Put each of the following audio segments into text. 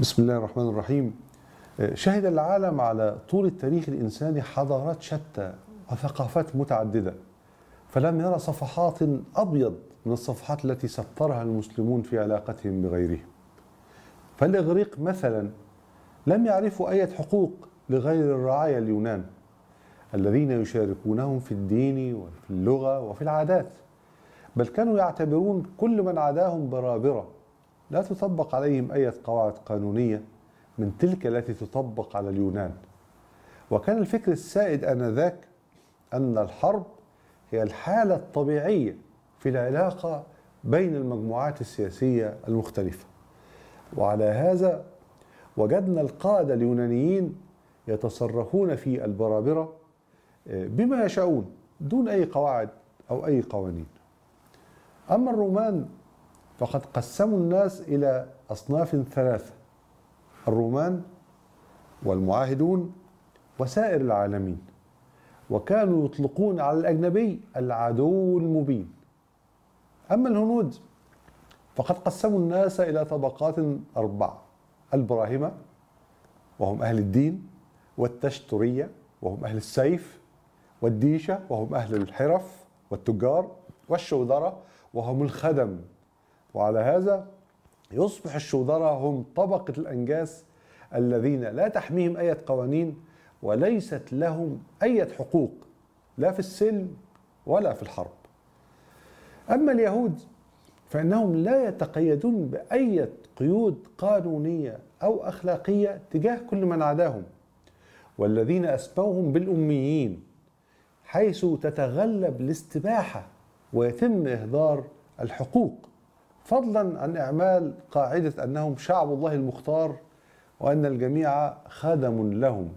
بسم الله الرحمن الرحيم آه، شهد العالم على طول التاريخ الإنساني حضارات شتى وثقافات متعددة فلم يرى صفحات أبيض من الصفحات التي سطرها المسلمون في علاقتهم بغيرهم فالإغريق مثلا لم يعرفوا أي حقوق لغير الرعايا اليونان الذين يشاركونهم في الدين وفي اللغة وفي العادات بل كانوا يعتبرون كل من عداهم برابره لا تطبق عليهم أي قواعد قانونية من تلك التي تطبق على اليونان وكان الفكر السائد آنذاك أن الحرب هي الحالة الطبيعية في العلاقة بين المجموعات السياسية المختلفة وعلى هذا وجدنا القادة اليونانيين يتصرفون في البرابرة آه، بما يشاءون دون أي قواعد أو أي قوانين أما الرومان فقد قسموا الناس إلى أصناف ثلاثة الرومان والمعاهدون وسائر العالمين وكانوا يطلقون على الأجنبي العدو المبين أما الهنود فقد قسموا الناس إلى طبقات أربعة البراهمة وهم أهل الدين والتشترية وهم أهل السيف والديشة وهم أهل الحرف والتجار والشوذرة وهم الخدم وعلى هذا يصبح الشودرة هم طبقة الأنجاس الذين لا تحميهم أي قوانين وليست لهم أي حقوق لا في السلم ولا في الحرب أما اليهود فإنهم لا يتقيدون بأي قيود قانونية أو أخلاقية تجاه كل من عداهم والذين أسموهم بالأميين حيث تتغلب الاستباحة ويتم إهدار الحقوق فضلا عن إعمال قاعدة أنهم شعب الله المختار وأن الجميع خدم لهم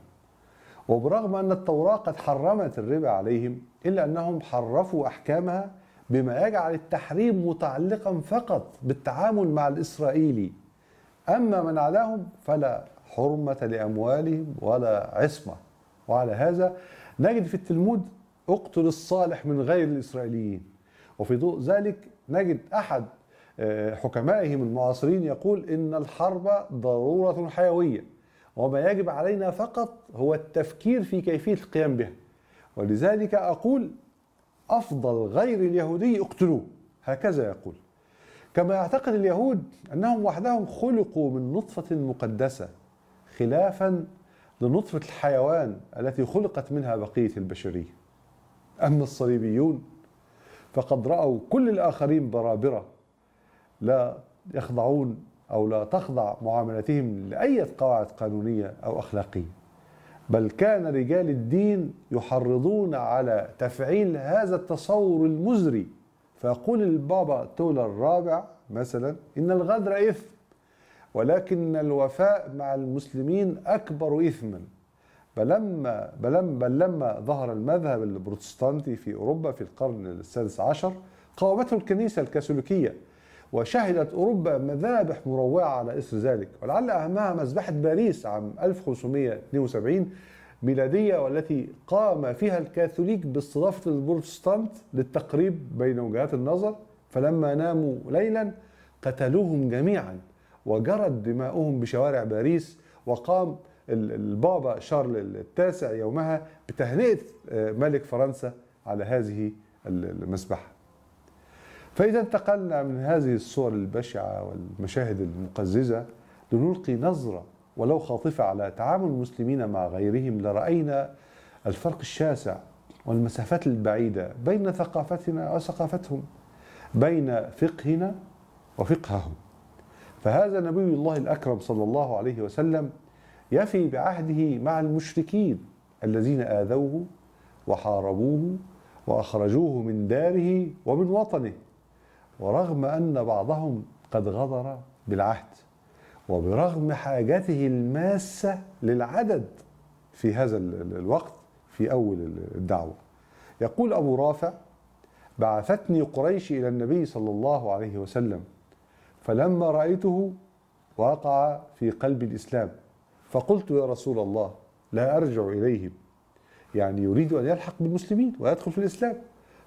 وبرغم أن التوراة قد حرمت الربا عليهم إلا أنهم حرفوا أحكامها بما يجعل التحريم متعلقا فقط بالتعامل مع الإسرائيلي أما من عداهم فلا حرمة لأموالهم ولا عصمة وعلى هذا نجد في التلمود اقتل الصالح من غير الإسرائيليين وفي ضوء ذلك نجد أحد آه، حكمائهم المعاصرين يقول إن الحرب ضرورة حيوية وما يجب علينا فقط هو التفكير في كيفية القيام بها ولذلك أقول أفضل غير اليهودي اقتلوه هكذا يقول كما يعتقد اليهود أنهم وحدهم خلقوا من نطفة مقدسة خلافا لنطفة الحيوان التي خلقت منها بقية البشرية أما الصليبيون فقد رأوا كل الآخرين برابرة لا يخضعون أو لا تخضع معاملتهم لأي قواعد قانونية أو أخلاقية بل كان رجال الدين يحرضون على تفعيل هذا التصور المزري فيقول البابا تولى الرابع مثلا إن الغدر إثم ولكن الوفاء مع المسلمين أكبر إثما بلما بلما بل لما ظهر المذهب البروتستانتي في أوروبا في القرن السادس عشر قاومته الكنيسة الكاثوليكية وشهدت أوروبا مذابح مروعة على إثر ذلك ولعل أهمها مذبحة باريس عام 1572 ميلادية والتي قام فيها الكاثوليك باستضافة البروتستانت للتقريب بين وجهات النظر فلما ناموا ليلا قتلوهم جميعا وجرت دماؤهم بشوارع باريس وقام البابا شارل التاسع يومها بتهنئة آه، ملك فرنسا على هذه المسبحة فإذا انتقلنا من هذه الصور البشعة والمشاهد المقززة لنلقي نظرة ولو خاطفة على تعامل المسلمين مع غيرهم لرأينا الفرق الشاسع والمسافات البعيدة بين ثقافتنا وثقافتهم بين فقهنا وفقههم فهذا نبي الله الأكرم صلى الله عليه وسلم يفي بعهده مع المشركين الذين آذوه وحاربوه وأخرجوه من داره ومن وطنه ورغم أن بعضهم قد غدر بالعهد وبرغم حاجته الماسة للعدد في هذا الوقت في أول الدعوة يقول أبو رافع بعثتني قريش إلى النبي صلى الله عليه وسلم فلما رأيته وقع في قلب الإسلام فقلت يا رسول الله لا أرجع إليهم يعني يريد أن يلحق بالمسلمين ويدخل في الإسلام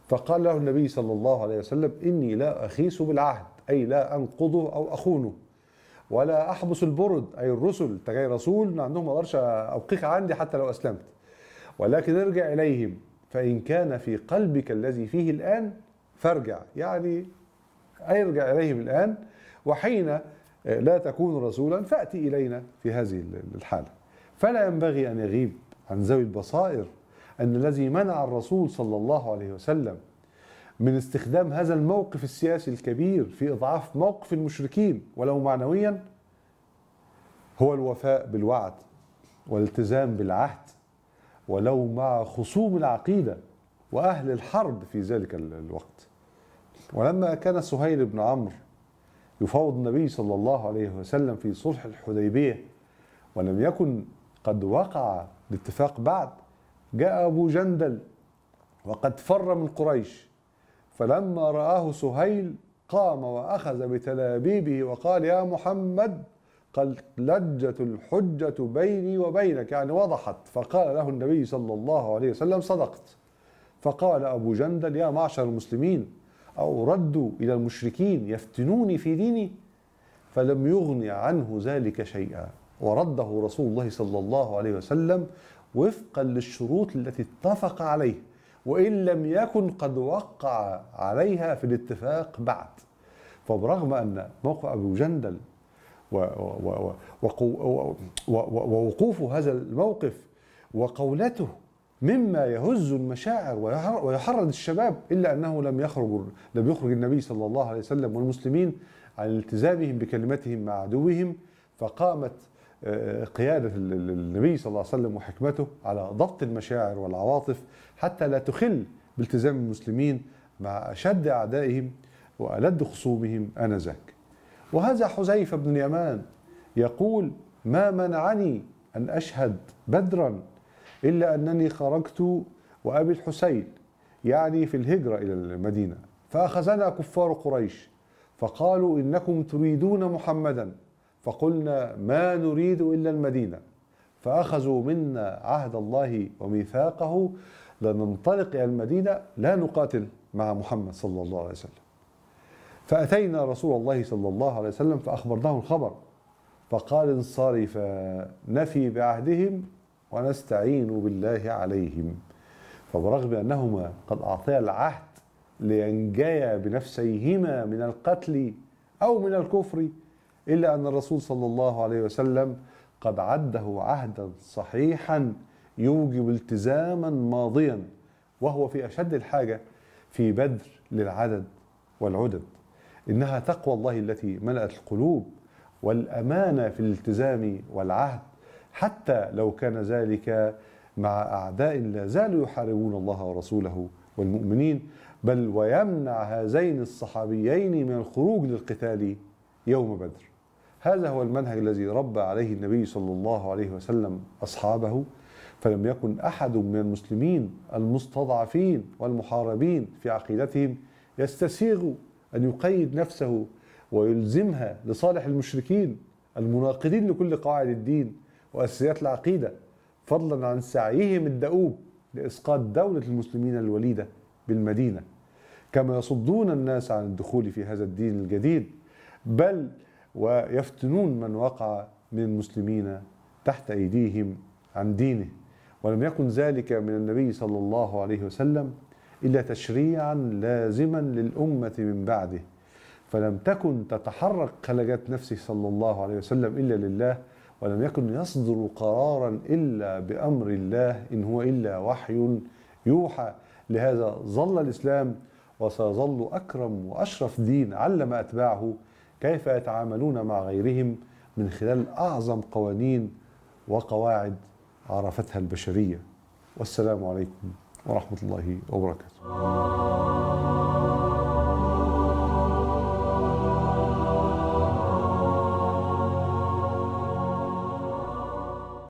فقال له النبي صلى الله عليه وسلم إني لا أخيس بالعهد أي لا أنقضه أو أخونه ولا أحبس البرد أي الرسل تجاي رسول ما عندهم ما أقدرش أبقيك عندي حتى لو أسلمت ولكن ارجع إليهم فإن كان في قلبك الذي فيه الآن فارجع يعني ارجع إليهم الآن وحين آه، لا تكون رسولا فأتي إلينا في هذه الحالة فلا ينبغي أن يغيب عن ذوي البصائر أن الذي منع الرسول صلى الله عليه وسلم من استخدام هذا الموقف السياسي الكبير في إضعاف موقف المشركين ولو معنويا هو الوفاء بالوعد والالتزام بالعهد ولو مع خصوم العقيدة وأهل الحرب في ذلك الوقت ولما كان سهيل بن عمرو يفاوض النبي صلى الله عليه وسلم في صلح الحديبية ولم يكن قد وقع الاتفاق بعد جاء أبو جندل وقد فر من قريش فلما رآه سهيل قام وأخذ بتلابيبه وقال يا محمد قد لجت الحجة بيني وبينك يعني وضحت فقال له النبي صلى الله عليه وسلم صدقت فقال أبو جندل يا معشر المسلمين أو ردوا إلى المشركين يفتنوني في ديني فلم يغن عنه ذلك شيئا ورده رسول الله صلى الله عليه وسلم وفقا للشروط التي اتفق عليه وإن لم يكن قد وقع عليها في الاتفاق بعد فبرغم أن موقف أبو جندل ووقوفه هذا الموقف وقولته مما يهز المشاعر ويحرض الشباب الا انه لم يخرج لم يخرج النبي صلى الله عليه وسلم والمسلمين عن التزامهم بكلمتهم مع عدوهم فقامت قيادة النبي صلى الله عليه وسلم وحكمته على ضبط المشاعر والعواطف حتى لا تخل بالتزام المسلمين مع أشد أعدائهم وألد خصومهم أنذاك وهذا حذيفة بن اليمان يقول ما منعني أن أشهد بدرا إلا أنني خرجت وأبي الحسين يعني في الهجرة إلى المدينة فأخذنا كفار قريش فقالوا إنكم تريدون محمدا فقلنا ما نريد إلا المدينة فأخذوا منا عهد الله وميثاقه لننطلق إلى المدينة لا نقاتل مع محمد صلى الله عليه وسلم فأتينا رسول الله صلى الله عليه وسلم فأخبرناه الخبر فقال انصرفا نفي بعهدهم ونستعين بالله عليهم فبرغم أنهما قد أعطيا العهد لينجيا بنفسيهما من القتل أو من الكفر إلا أن الرسول صلى الله عليه وسلم قد عده عهدا صحيحا يوجب التزاما ماضيا وهو في أشد الحاجة في بدر للعدد والعدد إنها تقوى الله التي ملأت القلوب والأمانة في الالتزام والعهد حتى لو كان ذلك مع أعداء لا زالوا يحاربون الله ورسوله والمؤمنين بل ويمنع هذين الصحابيين من الخروج للقتال يوم بدر هذا هو المنهج الذي ربى عليه النبي صلى الله عليه وسلم أصحابه فلم يكن أحد من المسلمين المستضعفين والمحاربين في عقيدتهم يستسيغ أن يقيد نفسه ويلزمها لصالح المشركين المناقضين لكل قواعد الدين وأساسيات العقيدة فضلا عن سعيهم الدؤوب لإسقاط دولة المسلمين الوليدة بالمدينة كما يصدون الناس عن الدخول في هذا الدين الجديد بل ويفتنون من وقع من المسلمين تحت أيديهم عن دينه ولم يكن ذلك من النبي صلى الله عليه وسلم إلا تشريعا لازما للأمة من بعده فلم تكن تتحرك خلجات نفسه صلى الله عليه وسلم إلا لله ولم يكن يصدر قرارا إلا بأمر الله إن هو إلا وحي يوحى لهذا ظل الإسلام وسيظل أكرم وأشرف دين علم أتباعه كيف يتعاملون مع غيرهم من خلال أعظم قوانين وقواعد عرفتها البشرية والسلام عليكم ورحمة الله وبركاته